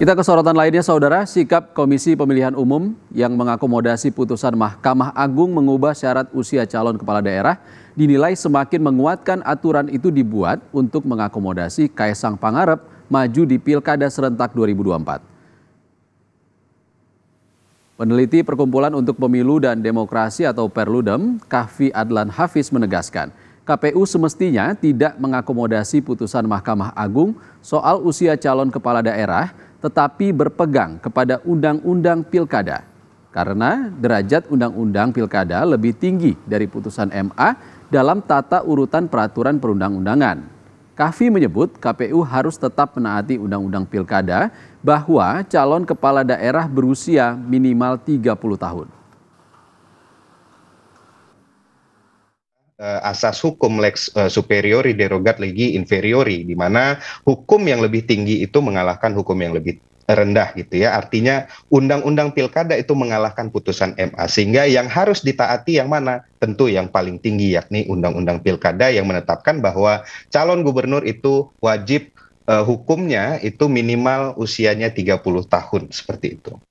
Kita ke sorotan lainnya saudara, sikap Komisi Pemilihan Umum yang mengakomodasi putusan Mahkamah Agung mengubah syarat usia calon kepala daerah dinilai semakin menguatkan aturan itu dibuat untuk mengakomodasi Kaisang Pangarep maju di Pilkada serentak 2024. Peneliti Perkumpulan untuk Pemilu dan Demokrasi atau Perludem, Kahfi Adlan Hafiz menegaskan, KPU semestinya tidak mengakomodasi putusan Mahkamah Agung soal usia calon kepala daerah tetapi berpegang kepada undang-undang pilkada. Karena derajat undang-undang pilkada lebih tinggi dari putusan MA dalam tata urutan peraturan perundang-undangan. Kafi menyebut KPU harus tetap menaati undang-undang pilkada bahwa calon kepala daerah berusia minimal 30 tahun. Eh, asas hukum lex eh, superiori derogat legi inferiori di mana hukum yang lebih tinggi itu mengalahkan hukum yang lebih rendah gitu ya. Artinya undang-undang pilkada itu mengalahkan putusan MA sehingga yang harus ditaati yang mana? Tentu yang paling tinggi yakni undang-undang pilkada yang menetapkan bahwa calon gubernur itu wajib uh, hukumnya itu minimal usianya 30 tahun seperti itu.